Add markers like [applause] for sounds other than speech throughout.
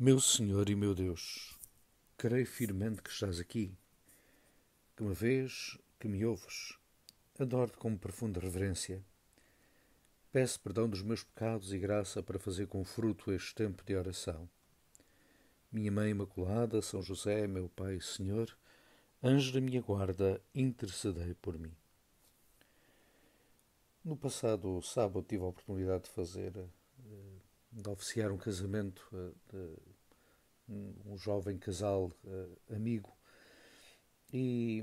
Meu Senhor e meu Deus, creio firmemente que estás aqui, que me vês, que me ouves. Adoro-te com profunda reverência. Peço perdão dos meus pecados e graça para fazer com fruto este tempo de oração. Minha Mãe Imaculada, São José, meu Pai e Senhor, anjo da minha guarda, intercedei por mim. No passado sábado tive a oportunidade de fazer de oficiar um casamento eh, de um jovem casal eh, amigo e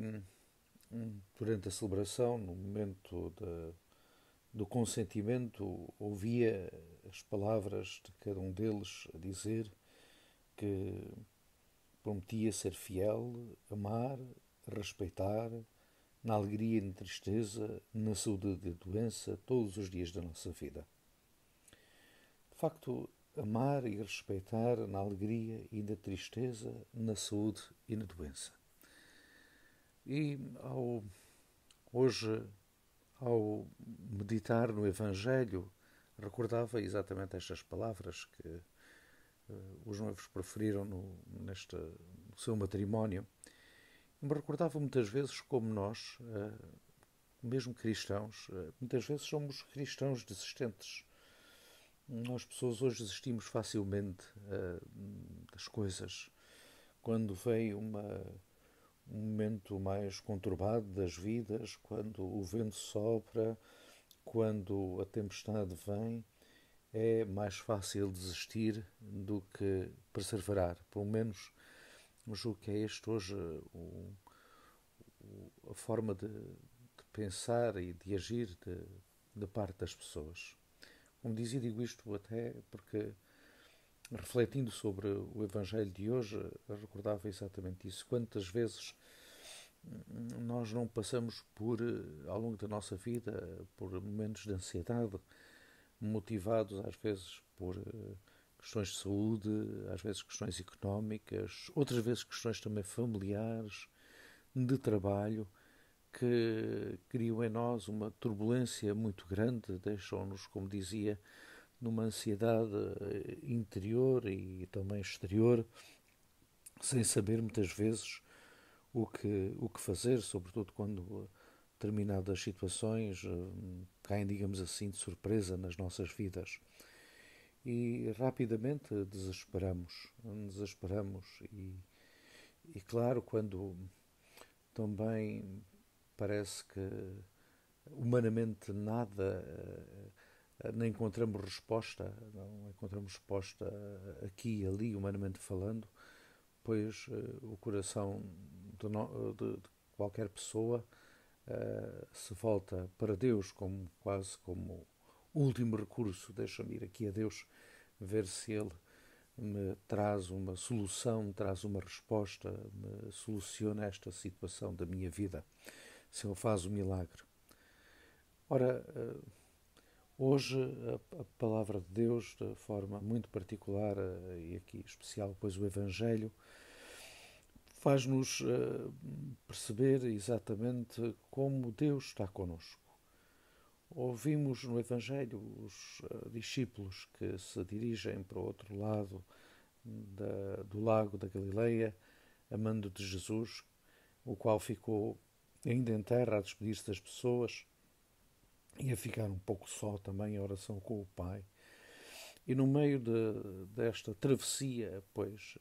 hum, durante a celebração, no momento de, do consentimento, ouvia as palavras de cada um deles a dizer que prometia ser fiel, amar, respeitar, na alegria e na tristeza, na saúde e na doença, todos os dias da nossa vida. De facto, amar e respeitar na alegria e na tristeza, na saúde e na doença. E ao, hoje, ao meditar no Evangelho, recordava exatamente estas palavras que uh, os noivos preferiram no, neste, no seu matrimónio. Me recordava muitas vezes como nós, uh, mesmo cristãos, uh, muitas vezes somos cristãos desistentes nós pessoas hoje desistimos facilmente uh, eh, das coisas. Quando vem uma, um momento mais conturbado das vidas, quando o vento sopra, quando a tempestade vem, é mais fácil desistir do que perseverar. Pelo menos julgo que é este hoje o, o, a forma de, de, pensar e de agir de, de parte das pessoas. Como dizia, digo isto até porque, refletindo sobre o Evangelho de hoje, recordava exatamente isso. Quantas vezes hum, nós não passamos por, eh, ao longo da nossa vida, por momentos de ansiedade, motivados às vezes por eh, questões de saúde, às vezes questões económicas, outras vezes questões também familiares, de trabalho que criou em nós uma turbulência muito grande, deixou nos como dizia, numa ansiedade eh, interior e também exterior, sem saber muitas vezes o que, o que fazer, sobretudo quando determinadas situações eh, caem, digamos assim, de surpresa nas nossas vidas. E rapidamente desesperamos, desesperamos e, e claro, quando também parece que humanamente nada, eh, eh, nem encontramos resposta, não encontramos resposta eh, aqui e ali, humanamente falando, pois o coração de, de, de qualquer pessoa uh, se volta para Deus como quase como último recurso. Deixa-me ir aqui a Deus ver se Ele me traz uma solução, traz uma resposta, me soluciona esta situação da minha vida se ele faz o milagre. Ora, eh, hoje a palavra de Deus, de forma muito particular eh, e aqui especial, pois o Evangelho, faz-nos eh, perceber exatamente como Deus está conosco. Ouvimos no Evangelho os discípulos que se dirigem para o outro lado da, do lago da Galileia, amando de Jesus, o qual ficou ainda em terra a despedir-se das pessoas e a ficar um pouco só também em oração com o Pai. E no meio de, desta travessia, pois,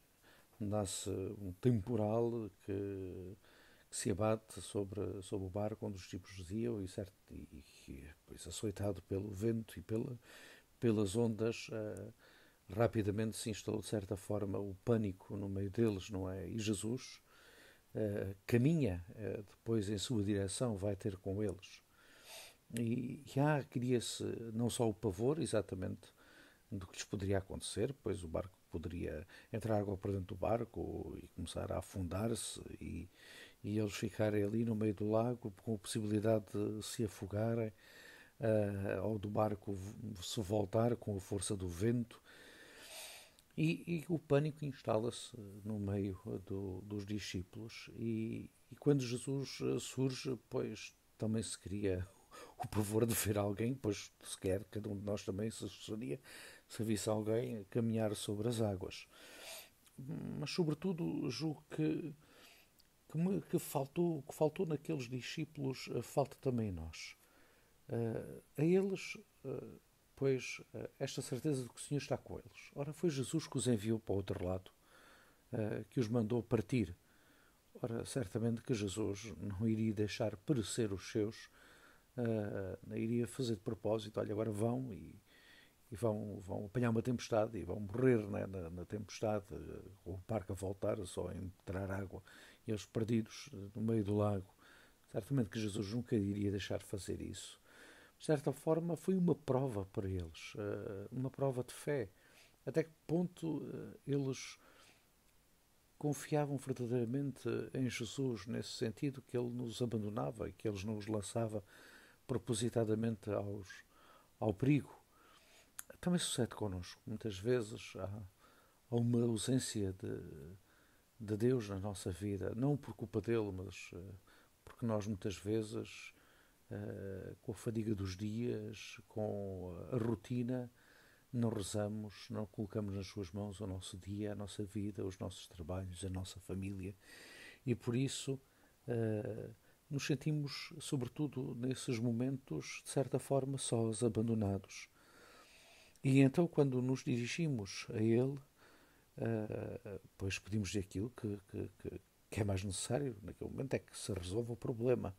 nasce um temporal que, que, se abate sobre, sobre o barco onde os tipos diziam e, certo, e, e é, pois, açoitado pelo vento e pela, pelas ondas, uh, rapidamente se instalou, de certa forma, o pânico no meio deles, não é? E Jesus, eh, caminha uh, depois em sua direção vai ter com eles. E, já cria-se não só o pavor, exatamente, do que lhes poderia acontecer, pois o barco poderia entrar água por dentro do barco e começar a afundar-se e, e eles ficarem ali no meio do lago com a possibilidade de se afogarem uh, ou do barco se voltar com a força do vento e, e o pânico instala-se no meio do, dos discípulos, e, e quando Jesus eh, surge, pois também se cria [laughs] o pavor de ver alguém, pois sequer cada um de nós também se assustaria se visse alguém caminhar sobre as águas. Mas, sobretudo, julgo que, que, me, que, faltou, que faltou naqueles discípulos, eh, falta também nós. Uh, a eles uh, pois eh, esta certeza de que o Senhor está com eles. Ora, foi Jesus que os enviou para outro lado, eh, que os mandou partir. Ora, certamente que Jesus não iria deixar perecer os seus, eh, não iria fazer de propósito, olha, agora vão e, e vão, vão apanhar uma tempestade e vão morrer né, na, na, tempestade, ou o parque a voltar, só a entrar água, e eles perdidos no meio do lago. Certamente que Jesus nunca iria deixar fazer isso de certa forma, foi uma prova para eles, eh, uma prova de fé. Até que ponto eh, eles confiavam verdadeiramente em Jesus, nesse sentido que ele nos abandonava e que eles não os lançava propositadamente aos, ao perigo. Também sucede connosco. Muitas vezes há, há uma ausência de, de Deus na nossa vida, não por culpa dele, mas eh, porque nós muitas vezes eh, com a fadiga dos dias, com a rotina, não rezamos, não colocamos nas suas mãos o nosso dia, a nossa vida, os nossos trabalhos, a nossa família. E por isso eh, nos sentimos, sobretudo nesses momentos, de certa forma, sós, abandonados. E então, quando nos dirigimos a Ele, uh, pois pedimos aquilo que, que, que, que, é mais necessário naquele momento, é que se resolva o problema.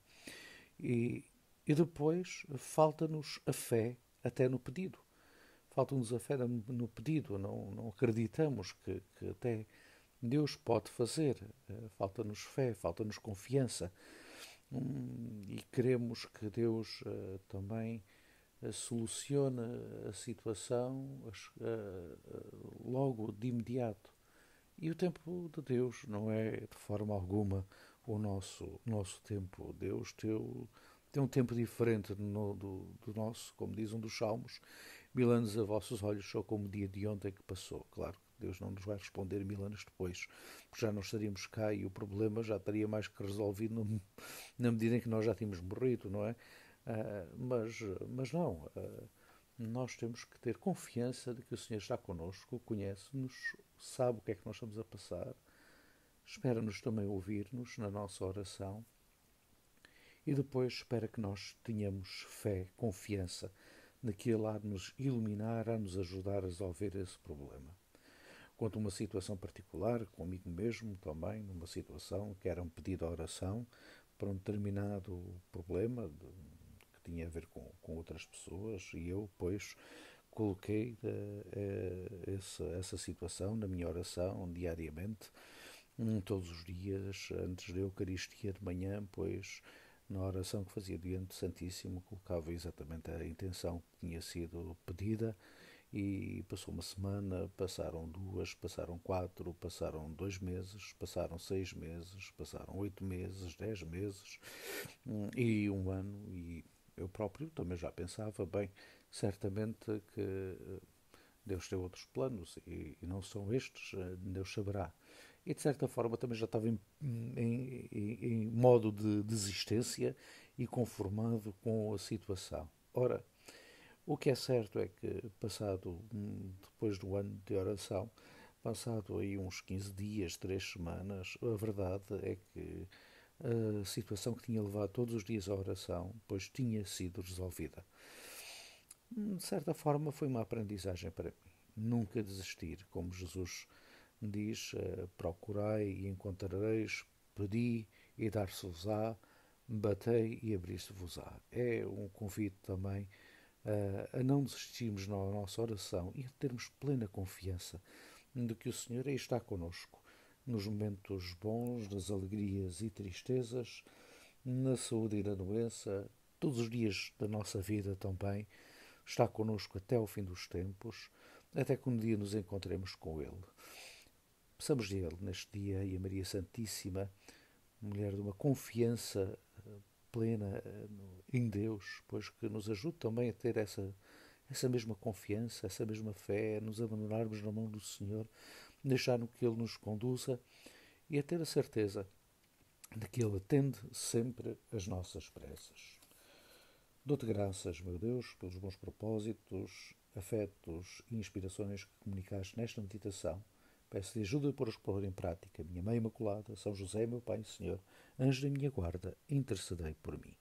E, e depois falta-nos a fé até no pedido. Falta-nos a fé no pedido, não, não acreditamos que, que até Deus pode fazer. Eh, falta-nos fé, falta-nos confiança. Hum, e queremos que Deus eh, também eh, solucione a situação logo de imediato. E o tempo de Deus não é de forma alguma o nosso, nosso tempo. Deus teu tem um tempo diferente no, do, do, nosso, como diz um dos salmos, mil anos a vossos olhos só como o dia de ontem que passou. Claro, Deus não nos vai responder mil anos depois, porque já não estaríamos cá e o problema já estaria mais que resolvido no, na medida em que nós já tínhamos morrido, não é? Uh, mas, mas não, uh, nós temos que ter confiança de que o Senhor está connosco, conhece-nos, sabe o que é que nós estamos a passar, espera-nos também ouvir-nos na nossa oração e depois espera que nós tenhamos fé, confiança naquele a nos iluminar, a nos ajudar a resolver esse problema. quanto a uma situação particular, comigo mesmo também, numa situação que era um pedido de oração para um determinado problema de, que tinha a ver com, com outras pessoas e eu, pois, coloquei de, eh, de, eh, essa, essa situação na minha oração diariamente, hum, todos os dias, antes da Eucaristia de manhã, pois na oração que fazia diante do Santíssimo, colocava exatamente a intenção que tinha sido pedida e passou uma semana, passaram duas, passaram quatro, passaram dois meses, passaram seis meses, passaram oito meses, dez meses hum, e um ano. E eu próprio também já pensava, bem, certamente que eh, Deus tem outros planos e, e não são estes, eh, Deus saberá e de certa forma também já estava em, em, em modo de desistência e conformado com a situação. Ora, o que é certo é que, passado, hum, depois do ano de oração, passado aí uns 15 dias, 3 semanas, a verdade é que a situação que tinha levado todos os dias à oração, pois tinha sido resolvida. De certa forma, foi uma aprendizagem para mim. Nunca desistir, como Jesus diz: eh, Procurai e encontrareis, pedi e dar-se-vos-á, batei e abrir-se-vos-á. É um convite também eh, a não desistirmos na nossa oração e a termos plena confiança de que o Senhor aí está conosco, nos momentos bons, nas alegrias e tristezas, na saúde e na doença, todos os dias da nossa vida também, está conosco até o fim dos tempos, até que um dia nos encontremos com Ele de Ele neste dia, e a Maria Santíssima, mulher de uma confiança eh, plena eh, em Deus, pois que nos ajude também a ter essa, essa mesma confiança, essa mesma fé, a nos abandonarmos na mão do Senhor, deixar no que Ele nos conduza e a ter a certeza de que Ele atende sempre as nossas preces. Dou-te graças, meu Deus, pelos bons propósitos, afetos e inspirações que comunicaste nesta meditação Peço-lhe ajuda para os pôr em prática. Minha Mãe Imaculada, São José, meu Pai e Senhor, anjo da minha guarda, intercedei por mim.